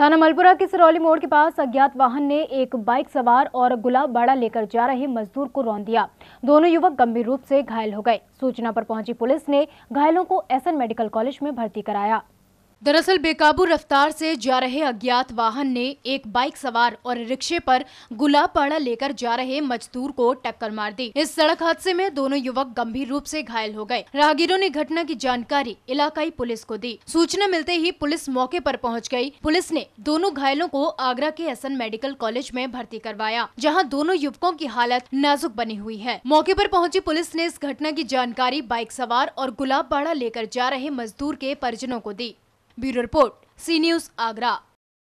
थाना मलपुरा के सिरौली मोड़ के पास अज्ञात वाहन ने एक बाइक सवार और गुलाब बाड़ा लेकर जा रहे मजदूर को रौन दिया दोनों युवक गंभीर रूप से घायल हो गए सूचना पर पहुंची पुलिस ने घायलों को एसएन मेडिकल कॉलेज में भर्ती कराया दरअसल बेकाबू रफ्तार से जा रहे अज्ञात वाहन ने एक बाइक सवार और रिक्शे पर पाड़ा लेकर जा रहे मजदूर को टक्कर मार दी इस सड़क हादसे में दोनों युवक गंभीर रूप से घायल हो गए राहगीरों ने घटना की जानकारी इलाकाई पुलिस को दी सूचना मिलते ही पुलिस मौके पर पहुंच गई पुलिस ने दोनों घायलों को आगरा के एस मेडिकल कॉलेज में भर्ती करवाया जहाँ दोनों युवकों की हालत नाजुक बनी हुई है मौके आरोप पहुँची पुलिस ने इस घटना की जानकारी बाइक सवार और गुलाब लेकर जा रहे मजदूर के परिजनों को दी bureau report C news Agra